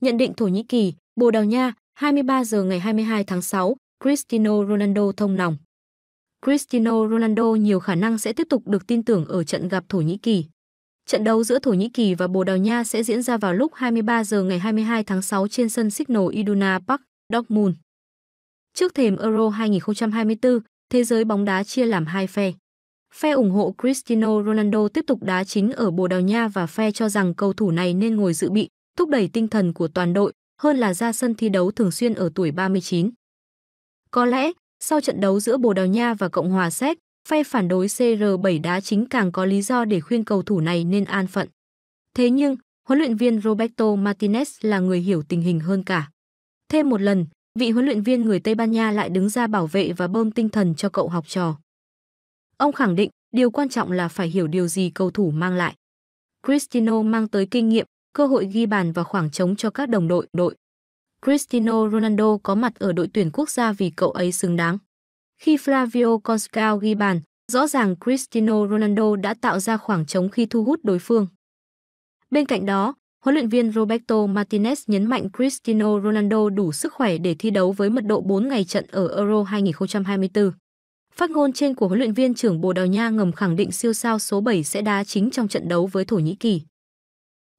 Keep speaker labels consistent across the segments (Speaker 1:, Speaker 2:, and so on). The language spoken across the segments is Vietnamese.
Speaker 1: Nhận định Thổ Nhĩ Kỳ, Bồ Đào Nha, 23 giờ ngày 22 tháng 6, Cristiano Ronaldo thông nòng. Cristiano Ronaldo nhiều khả năng sẽ tiếp tục được tin tưởng ở trận gặp Thổ Nhĩ Kỳ. Trận đấu giữa Thổ Nhĩ Kỳ và Bồ Đào Nha sẽ diễn ra vào lúc 23 giờ ngày 22 tháng 6 trên sân Signal Iduna Park, Dortmund. Trước thềm Euro 2024, thế giới bóng đá chia làm hai phe. Phe ủng hộ Cristiano Ronaldo tiếp tục đá chính ở Bồ Đào Nha và phe cho rằng cầu thủ này nên ngồi dự bị thúc đẩy tinh thần của toàn đội hơn là ra sân thi đấu thường xuyên ở tuổi 39. Có lẽ, sau trận đấu giữa Bồ Đào Nha và Cộng hòa Séc, phe phản đối CR7 đá chính càng có lý do để khuyên cầu thủ này nên an phận. Thế nhưng, huấn luyện viên Roberto Martinez là người hiểu tình hình hơn cả. Thêm một lần, vị huấn luyện viên người Tây Ban Nha lại đứng ra bảo vệ và bơm tinh thần cho cậu học trò. Ông khẳng định, điều quan trọng là phải hiểu điều gì cầu thủ mang lại. Cristiano mang tới kinh nghiệm, cơ hội ghi bàn và khoảng trống cho các đồng đội đội. Cristiano Ronaldo có mặt ở đội tuyển quốc gia vì cậu ấy xứng đáng. Khi Flavio Conscao ghi bàn, rõ ràng Cristiano Ronaldo đã tạo ra khoảng trống khi thu hút đối phương. Bên cạnh đó, huấn luyện viên Roberto Martinez nhấn mạnh Cristiano Ronaldo đủ sức khỏe để thi đấu với mật độ 4 ngày trận ở Euro 2024. Phát ngôn trên của huấn luyện viên trưởng Bồ Đào Nha ngầm khẳng định siêu sao số 7 sẽ đá chính trong trận đấu với Thổ Nhĩ Kỳ.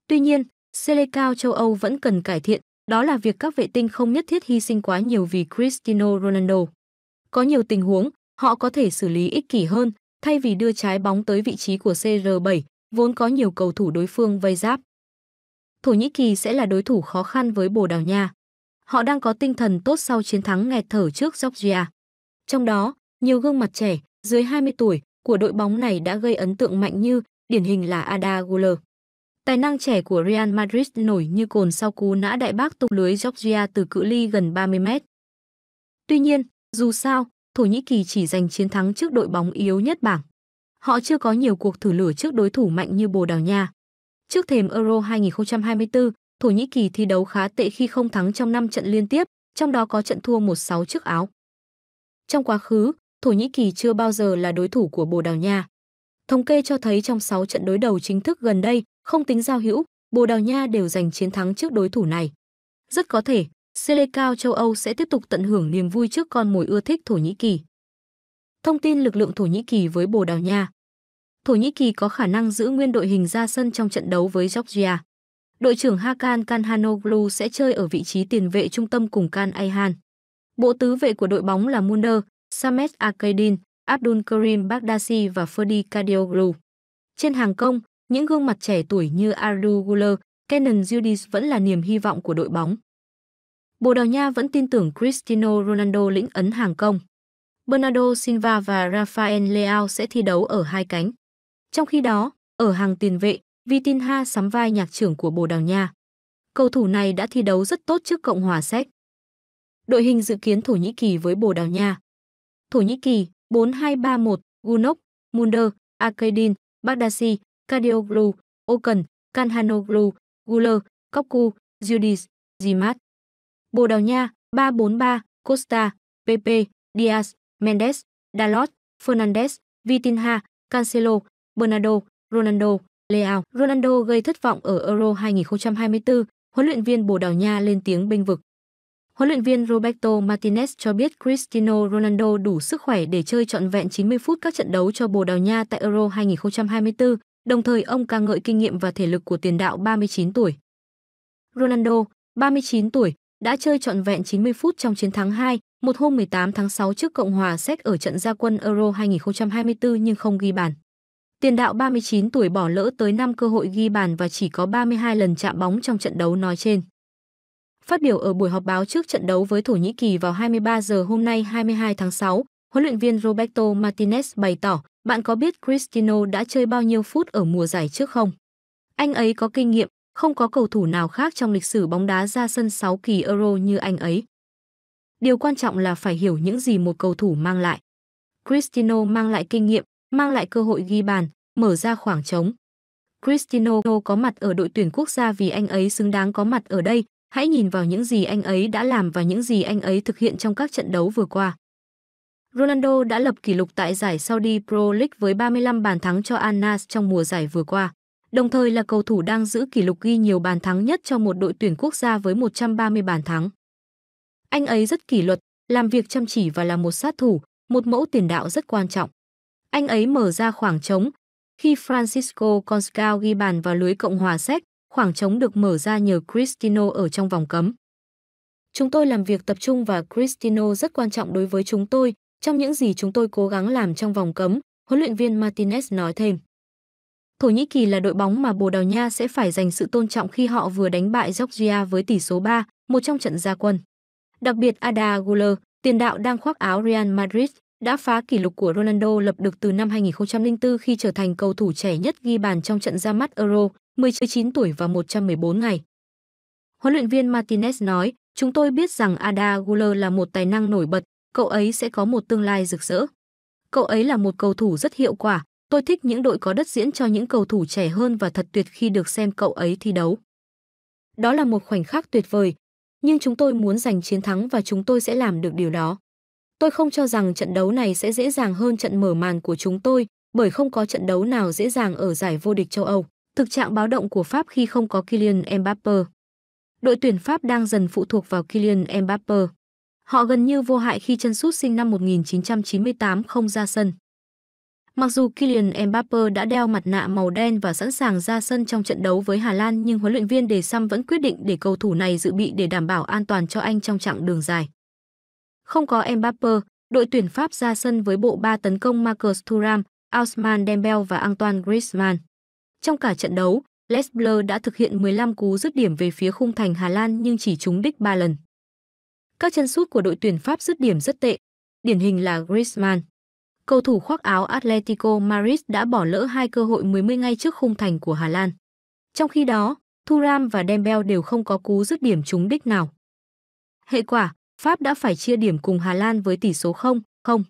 Speaker 1: Tuy nhiên, Selecao châu Âu vẫn cần cải thiện, đó là việc các vệ tinh không nhất thiết hy sinh quá nhiều vì Cristiano Ronaldo. Có nhiều tình huống, họ có thể xử lý ích kỷ hơn, thay vì đưa trái bóng tới vị trí của CR7, vốn có nhiều cầu thủ đối phương vây giáp. Thổ Nhĩ Kỳ sẽ là đối thủ khó khăn với Bồ Đào Nha. Họ đang có tinh thần tốt sau chiến thắng nghẹt thở trước Georgia. Trong đó, nhiều gương mặt trẻ, dưới 20 tuổi, của đội bóng này đã gây ấn tượng mạnh như điển hình là Ada Güler. Tài năng trẻ của Real Madrid nổi như cồn sau cú nã đại bác tung lưới Georgia từ cự ly gần 30 mét. Tuy nhiên, dù sao, Thổ Nhĩ Kỳ chỉ giành chiến thắng trước đội bóng yếu nhất bảng. Họ chưa có nhiều cuộc thử lửa trước đối thủ mạnh như Bồ Đào Nha. Trước thềm Euro 2024, Thổ Nhĩ Kỳ thi đấu khá tệ khi không thắng trong 5 trận liên tiếp, trong đó có trận thua 1-6 trước Áo. Trong quá khứ, Thổ Nhĩ Kỳ chưa bao giờ là đối thủ của Bồ Đào Nha. Thống kê cho thấy trong 6 trận đối đầu chính thức gần đây, không tính giao hữu, Bồ Đào Nha đều giành chiến thắng trước đối thủ này. Rất có thể, Selecao châu Âu sẽ tiếp tục tận hưởng niềm vui trước con mồi ưa thích Thổ Nhĩ Kỳ. Thông tin lực lượng Thổ Nhĩ Kỳ với Bồ Đào Nha Thổ Nhĩ Kỳ có khả năng giữ nguyên đội hình ra sân trong trận đấu với Georgia. Đội trưởng Hakan Kanhanoglu sẽ chơi ở vị trí tiền vệ trung tâm cùng Kan Ayhan. Bộ tứ vệ của đội bóng là Munder, Samet Akaydin, Abdul Karim Baghdasi và Ferdi Kadioglu. Trên hàng công, những gương mặt trẻ tuổi như Ardu Guler, Kenan Yildiz vẫn là niềm hy vọng của đội bóng. Bồ Đào Nha vẫn tin tưởng Cristiano Ronaldo lĩnh ấn hàng công. Bernardo Silva và Rafael Leao sẽ thi đấu ở hai cánh. Trong khi đó, ở hàng tiền vệ, Vitinha sắm vai nhạc trưởng của Bồ Đào Nha. Cầu thủ này đã thi đấu rất tốt trước Cộng hòa Séc. Đội hình dự kiến Thổ Nhĩ Kỳ với Bồ Đào Nha. Thổ Nhĩ Kỳ 4231, Gunok, Munder, Akedin, Bagdasi, Kadioglu, Okan, Kanhanoglu, Guler, Kopku, Judis, Zimat. Bồ Đào Nha, 343, Costa, Pepe, Diaz, Mendes, Dalot, Fernandes, Vitinha, Cancelo, Bernardo, Ronaldo, Leao. Ronaldo gây thất vọng ở Euro 2024, huấn luyện viên Bồ Đào Nha lên tiếng bênh vực. Huấn luyện viên Roberto Martinez cho biết Cristiano Ronaldo đủ sức khỏe để chơi trọn vẹn 90 phút các trận đấu cho Bồ Đào Nha tại Euro 2024 Đồng thời ông ca ngợi kinh nghiệm và thể lực của tiền đạo 39 tuổi. Ronaldo, 39 tuổi, đã chơi trọn vẹn 90 phút trong chiến thắng 2, một hôm 18 tháng 6 trước Cộng hòa Séc ở trận gia quân Euro 2024 nhưng không ghi bàn. Tiền đạo 39 tuổi bỏ lỡ tới 5 cơ hội ghi bàn và chỉ có 32 lần chạm bóng trong trận đấu nói trên. Phát biểu ở buổi họp báo trước trận đấu với Thổ Nhĩ Kỳ vào 23 giờ hôm nay 22 tháng 6, huấn luyện viên Roberto Martinez bày tỏ bạn có biết Cristiano đã chơi bao nhiêu phút ở mùa giải trước không? Anh ấy có kinh nghiệm, không có cầu thủ nào khác trong lịch sử bóng đá ra sân 6 kỳ Euro như anh ấy. Điều quan trọng là phải hiểu những gì một cầu thủ mang lại. Cristiano mang lại kinh nghiệm, mang lại cơ hội ghi bàn, mở ra khoảng trống. Cristiano có mặt ở đội tuyển quốc gia vì anh ấy xứng đáng có mặt ở đây. Hãy nhìn vào những gì anh ấy đã làm và những gì anh ấy thực hiện trong các trận đấu vừa qua. Ronaldo đã lập kỷ lục tại giải Saudi Pro League với 35 bàn thắng cho Al Nassr trong mùa giải vừa qua, đồng thời là cầu thủ đang giữ kỷ lục ghi nhiều bàn thắng nhất cho một đội tuyển quốc gia với 130 bàn thắng. Anh ấy rất kỷ luật, làm việc chăm chỉ và là một sát thủ, một mẫu tiền đạo rất quan trọng. Anh ấy mở ra khoảng trống khi Francisco Conscao ghi bàn vào lưới Cộng hòa Séc, khoảng trống được mở ra nhờ Cristiano ở trong vòng cấm. Chúng tôi làm việc tập trung và Cristiano rất quan trọng đối với chúng tôi, trong những gì chúng tôi cố gắng làm trong vòng cấm, huấn luyện viên Martinez nói thêm. Thổ Nhĩ Kỳ là đội bóng mà Bồ Đào Nha sẽ phải dành sự tôn trọng khi họ vừa đánh bại Georgia với tỷ số 3, một trong trận gia quân. Đặc biệt Ada Guler, tiền đạo đang khoác áo Real Madrid, đã phá kỷ lục của Ronaldo lập được từ năm 2004 khi trở thành cầu thủ trẻ nhất ghi bàn trong trận ra mắt Euro, 19 tuổi và 114 ngày. Huấn luyện viên Martinez nói, chúng tôi biết rằng Ada Guler là một tài năng nổi bật, cậu ấy sẽ có một tương lai rực rỡ. Cậu ấy là một cầu thủ rất hiệu quả, tôi thích những đội có đất diễn cho những cầu thủ trẻ hơn và thật tuyệt khi được xem cậu ấy thi đấu. Đó là một khoảnh khắc tuyệt vời, nhưng chúng tôi muốn giành chiến thắng và chúng tôi sẽ làm được điều đó. Tôi không cho rằng trận đấu này sẽ dễ dàng hơn trận mở màn của chúng tôi, bởi không có trận đấu nào dễ dàng ở giải vô địch châu Âu. Thực trạng báo động của Pháp khi không có Kylian Mbappé. Đội tuyển Pháp đang dần phụ thuộc vào Kylian Mbappé. Họ gần như vô hại khi chân sút sinh năm 1998 không ra sân. Mặc dù Kylian Mbappe đã đeo mặt nạ màu đen và sẵn sàng ra sân trong trận đấu với Hà Lan nhưng huấn luyện viên Đề Xăm vẫn quyết định để cầu thủ này dự bị để đảm bảo an toàn cho anh trong chặng đường dài. Không có Mbappe, đội tuyển Pháp ra sân với bộ ba tấn công Marcus Thuram, Ousmane Dembele và Antoine Griezmann. Trong cả trận đấu, Les Bleus đã thực hiện 15 cú dứt điểm về phía khung thành Hà Lan nhưng chỉ trúng đích 3 lần. Các chân sút của đội tuyển Pháp dứt điểm rất tệ, điển hình là Griezmann. Cầu thủ khoác áo Atletico Madrid đã bỏ lỡ hai cơ hội 10 ngay trước khung thành của Hà Lan. Trong khi đó, Thuram và Dembele đều không có cú dứt điểm trúng đích nào. Hệ quả, Pháp đã phải chia điểm cùng Hà Lan với tỷ số 0-0.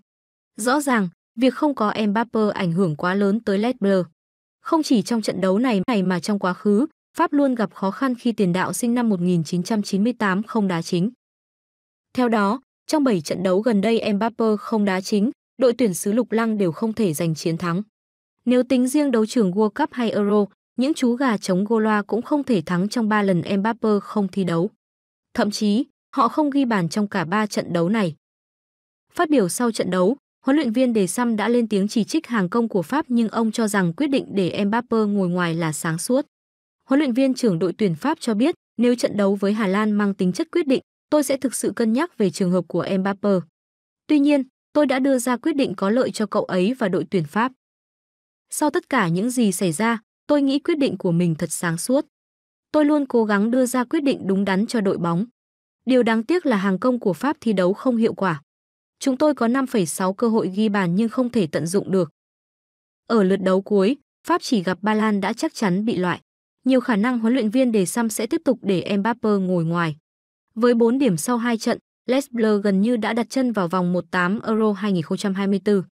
Speaker 1: Rõ ràng, việc không có Mbappe ảnh hưởng quá lớn tới Les Bleus. Không chỉ trong trận đấu này này mà trong quá khứ, Pháp luôn gặp khó khăn khi tiền đạo sinh năm 1998 không đá chính. Theo đó, trong 7 trận đấu gần đây Mbappe không đá chính, đội tuyển xứ Lục Lăng đều không thể giành chiến thắng. Nếu tính riêng đấu trường World Cup hay Euro, những chú gà chống Goloa cũng không thể thắng trong 3 lần Mbappe không thi đấu. Thậm chí, họ không ghi bàn trong cả 3 trận đấu này. Phát biểu sau trận đấu, huấn luyện viên Đề Săm đã lên tiếng chỉ trích hàng công của Pháp nhưng ông cho rằng quyết định để Mbappe ngồi ngoài là sáng suốt. Huấn luyện viên trưởng đội tuyển Pháp cho biết, nếu trận đấu với Hà Lan mang tính chất quyết định, tôi sẽ thực sự cân nhắc về trường hợp của Mbappé. Tuy nhiên, tôi đã đưa ra quyết định có lợi cho cậu ấy và đội tuyển Pháp. Sau tất cả những gì xảy ra, tôi nghĩ quyết định của mình thật sáng suốt. Tôi luôn cố gắng đưa ra quyết định đúng đắn cho đội bóng. Điều đáng tiếc là hàng công của Pháp thi đấu không hiệu quả. Chúng tôi có 5,6 cơ hội ghi bàn nhưng không thể tận dụng được. Ở lượt đấu cuối, Pháp chỉ gặp Ba Lan đã chắc chắn bị loại. Nhiều khả năng huấn luyện viên Đề Xăm sẽ tiếp tục để Mbappé ngồi ngoài. Với 4 điểm sau 2 trận, Les Leicester gần như đã đặt chân vào vòng 1-8 Euro 2024.